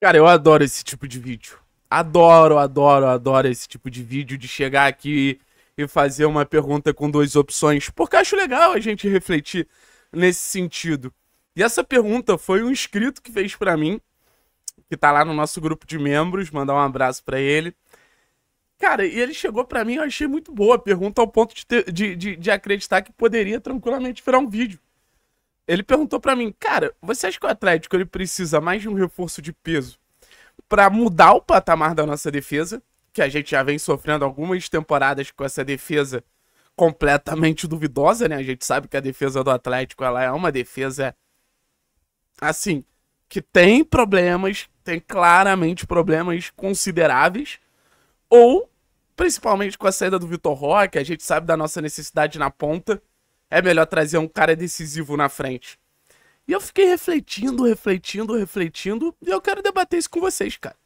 Cara, eu adoro esse tipo de vídeo. Adoro, adoro, adoro esse tipo de vídeo de chegar aqui e fazer uma pergunta com duas opções, porque acho legal a gente refletir nesse sentido. E essa pergunta foi um inscrito que fez para mim, que tá lá no nosso grupo de membros, mandar um abraço para ele. Cara, e ele chegou para mim, eu achei muito boa a pergunta, ao ponto de, ter, de, de, de acreditar que poderia tranquilamente virar um vídeo. Ele perguntou para mim, cara, você acha que o Atlético ele precisa mais de um reforço de peso para mudar o patamar da nossa defesa? Que a gente já vem sofrendo algumas temporadas com essa defesa completamente duvidosa, né? A gente sabe que a defesa do Atlético ela é uma defesa assim que tem problemas, tem claramente problemas consideráveis, ou principalmente com a saída do Vitor Roque, a gente sabe da nossa necessidade na ponta. É melhor trazer um cara decisivo na frente. E eu fiquei refletindo, refletindo, refletindo. E eu quero debater isso com vocês, cara.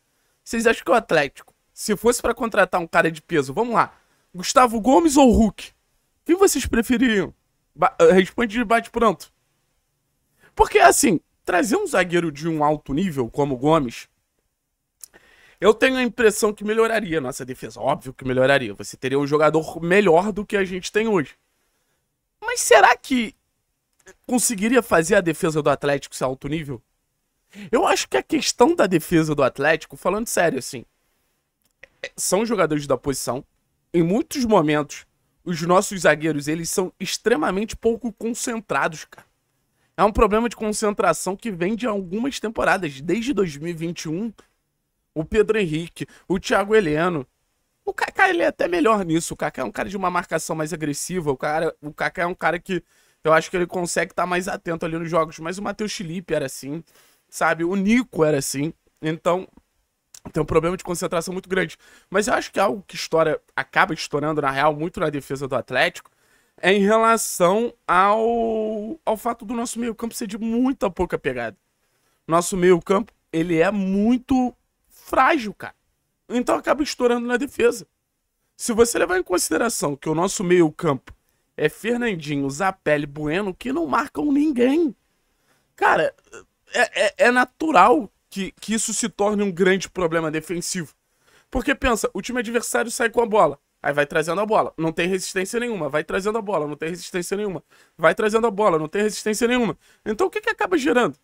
Vocês acham que o Atlético, se fosse para contratar um cara de peso, vamos lá. Gustavo Gomes ou Hulk? Quem vocês prefeririam? Ba eh, responde de bate pronto. Porque assim, trazer um zagueiro de um alto nível como o Gomes, eu tenho a impressão que melhoraria a nossa defesa. Óbvio que melhoraria. Você teria um jogador melhor do que a gente tem hoje. Mas será que conseguiria fazer a defesa do Atlético ser alto nível? Eu acho que a questão da defesa do Atlético, falando sério assim, é, são jogadores da posição. Em muitos momentos, os nossos zagueiros, eles são extremamente pouco concentrados, cara. É um problema de concentração que vem de algumas temporadas, desde 2021. O Pedro Henrique, o Thiago Heleno, o Kaká ele é até melhor nisso. O Kaká é um cara de uma marcação mais agressiva. O cara, o Kaká é um cara que eu acho que ele consegue estar tá mais atento ali nos jogos. Mas o Matheus Felipe era assim, sabe? O Nico era assim. Então tem um problema de concentração muito grande. Mas eu acho que algo que estoura, acaba estourando na real muito na defesa do Atlético é em relação ao, ao fato do nosso meio campo ser de muita pouca pegada. Nosso meio campo ele é muito frágil, cara. Então acaba estourando na defesa. Se você levar em consideração que o nosso meio-campo é Fernandinho, Zapelli, Bueno, que não marcam ninguém. Cara, é, é, é natural que, que isso se torne um grande problema defensivo. Porque pensa, o time adversário sai com a bola. Aí vai trazendo a bola, não tem resistência nenhuma. Vai trazendo a bola, não tem resistência nenhuma. Vai trazendo a bola, não tem resistência nenhuma. Então o que, que acaba gerando?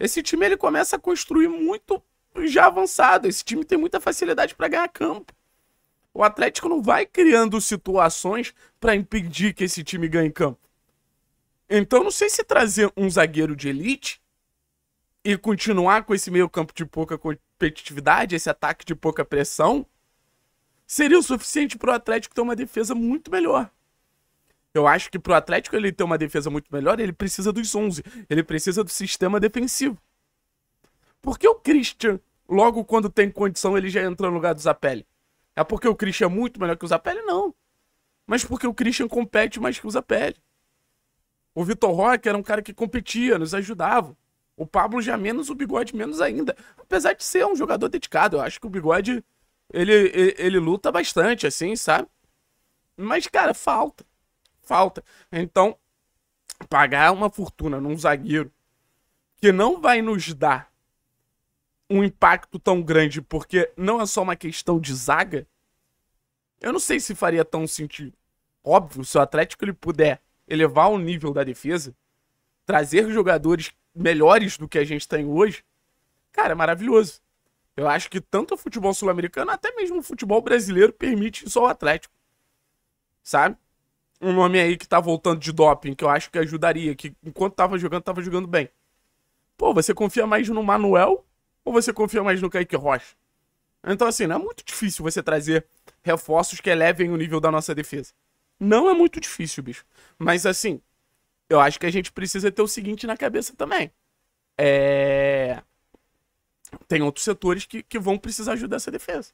Esse time ele começa a construir muito já avançado. Esse time tem muita facilidade para ganhar campo. O Atlético não vai criando situações para impedir que esse time ganhe campo. Então, não sei se trazer um zagueiro de elite e continuar com esse meio-campo de pouca competitividade, esse ataque de pouca pressão, seria o suficiente para o Atlético ter uma defesa muito melhor. Eu acho que para o Atlético ele ter uma defesa muito melhor, ele precisa dos 11, ele precisa do sistema defensivo. Por que o Christian, logo quando tem condição, ele já entra no lugar do Zapelli? É porque o Christian é muito melhor que o Zapelli? Não. Mas porque o Christian compete mais que o Zapelli. O Vitor Roque era um cara que competia, nos ajudava. O Pablo já menos, o Bigode menos ainda. Apesar de ser um jogador dedicado, eu acho que o Bigode, ele, ele, ele luta bastante, assim, sabe? Mas, cara, falta. Falta. Então, pagar uma fortuna num zagueiro que não vai nos dar um impacto tão grande, porque não é só uma questão de zaga, eu não sei se faria tão sentido. Óbvio, se o Atlético ele puder elevar o nível da defesa, trazer jogadores melhores do que a gente tem hoje, cara, é maravilhoso. Eu acho que tanto o futebol sul-americano, até mesmo o futebol brasileiro, permite só o Atlético. Sabe? Um nome aí que tá voltando de doping, que eu acho que ajudaria, que enquanto tava jogando, tava jogando bem. Pô, você confia mais no Manuel ou você confia mais no Kaique Rocha? Então, assim, não é muito difícil você trazer reforços que elevem o nível da nossa defesa. Não é muito difícil, bicho. Mas, assim, eu acho que a gente precisa ter o seguinte na cabeça também. É... Tem outros setores que, que vão precisar ajudar essa defesa.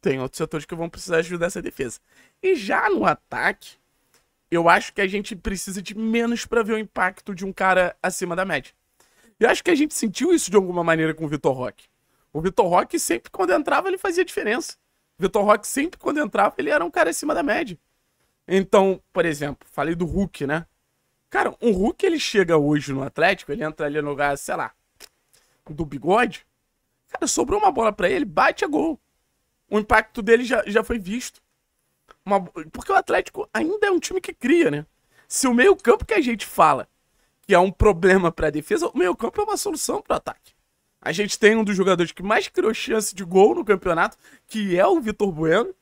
Tem outros setores que vão precisar ajudar essa defesa. E já no ataque, eu acho que a gente precisa de menos para ver o impacto de um cara acima da média. E acho que a gente sentiu isso de alguma maneira com o Vitor Roque. O Vitor Roque sempre, quando entrava, ele fazia diferença. O Vitor Roque sempre, quando entrava, ele era um cara acima da média. Então, por exemplo, falei do Hulk, né? Cara, um Hulk, ele chega hoje no Atlético, ele entra ali no lugar, sei lá, do bigode. Cara, sobrou uma bola para ele, bate a gol. O impacto dele já, já foi visto. Uma... Porque o Atlético ainda é um time que cria, né? Se o meio-campo que a gente fala que é um problema para a defesa, o meio-campo é uma solução para o ataque. A gente tem um dos jogadores que mais criou chance de gol no campeonato, que é o Vitor Bueno.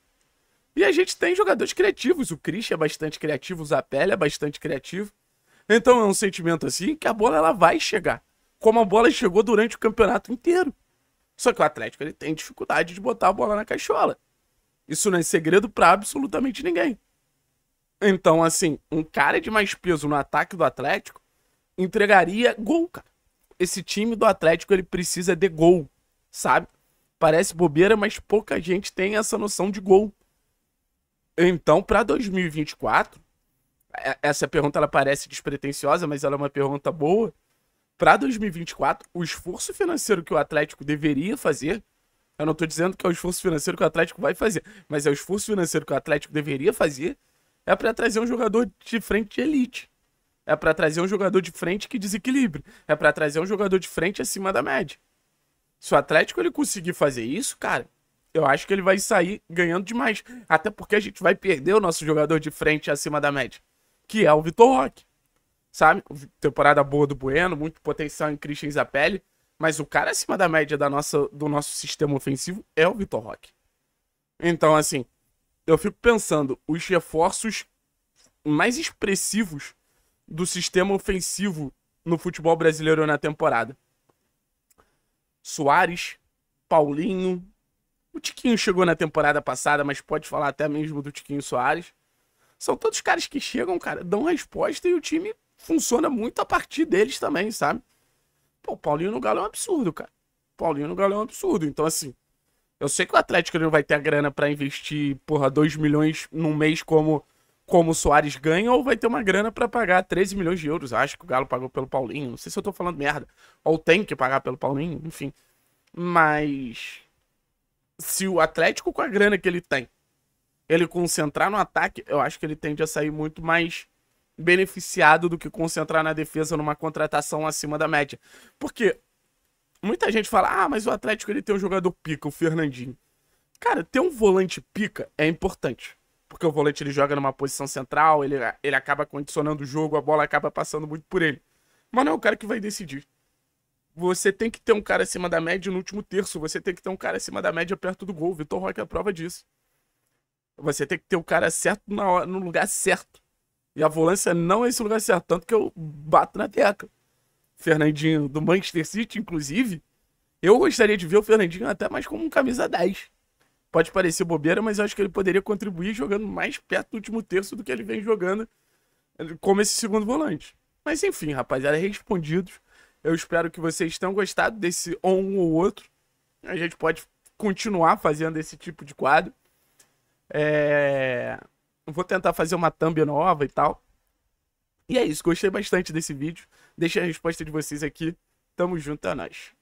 E a gente tem jogadores criativos. O Christian é bastante criativo, o Zapelli é bastante criativo. Então é um sentimento assim que a bola ela vai chegar. Como a bola chegou durante o campeonato inteiro. Só que o Atlético ele tem dificuldade de botar a bola na caixola. Isso não é segredo para absolutamente ninguém. Então, assim, um cara de mais peso no ataque do Atlético entregaria gol, cara. Esse time do Atlético, ele precisa de gol, sabe? Parece bobeira, mas pouca gente tem essa noção de gol. Então, para 2024, é, essa pergunta ela parece despretensiosa, mas ela é uma pergunta boa. Para 2024, o esforço financeiro que o Atlético deveria fazer, eu não estou dizendo que é o esforço financeiro que o Atlético vai fazer, mas é o esforço financeiro que o Atlético deveria fazer é para trazer um jogador de frente de elite. É para trazer um jogador de frente que desequilibre. É para trazer um jogador de frente acima da média. Se o Atlético ele conseguir fazer isso, cara, eu acho que ele vai sair ganhando demais. Até porque a gente vai perder o nosso jogador de frente acima da média, que é o Vitor Roque. Sabe? Temporada boa do Bueno, muito potencial em Christian Zapelli. Mas o cara acima da média da nossa, do nosso sistema ofensivo é o Vitor Roque. Então, assim, eu fico pensando, os reforços mais expressivos do sistema ofensivo no futebol brasileiro na temporada. Soares, Paulinho. O Tiquinho chegou na temporada passada, mas pode falar até mesmo do Tiquinho Soares. São todos caras que chegam, cara, dão resposta e o time funciona muito a partir deles também, sabe? Pô, Paulinho no Galo é um absurdo, cara. Paulinho no Galo é um absurdo. Então, assim, eu sei que o Atlético não vai ter a grana para investir, porra, 2 milhões num mês como como o Soares ganha ou vai ter uma grana para pagar 13 milhões de euros. Acho que o Galo pagou pelo Paulinho. Não sei se eu tô falando merda. Ou tem que pagar pelo Paulinho, enfim. Mas se o Atlético com a grana que ele tem, ele concentrar no ataque, eu acho que ele tende a sair muito mais beneficiado do que concentrar na defesa numa contratação acima da média. Porque muita gente fala: "Ah, mas o Atlético ele tem um jogador pica, o Fernandinho". Cara, ter um volante pica é importante porque o volante ele joga numa posição central, ele, ele acaba condicionando o jogo, a bola acaba passando muito por ele. Mas não é o cara que vai decidir. Você tem que ter um cara acima da média no último terço, você tem que ter um cara acima da média perto do gol. Vitor Roque é a prova disso. Você tem que ter o cara certo hora, no lugar certo. E a volância não é esse lugar certo, tanto que eu bato na teca. Fernandinho do Manchester City, inclusive, eu gostaria de ver o Fernandinho até mais como um camisa 10. Pode parecer bobeira, mas eu acho que ele poderia contribuir jogando mais perto do último terço do que ele vem jogando eh, como esse segundo volante. Mas enfim, rapaziada, respondidos. Eu espero que vocês tenham gostado desse um ou outro. A gente pode continuar fazendo esse tipo de quadro. É... Vou tentar fazer uma thumb nova e tal. E é isso, gostei bastante desse vídeo. Deixe a resposta de vocês aqui. Tamo junto, é nóis.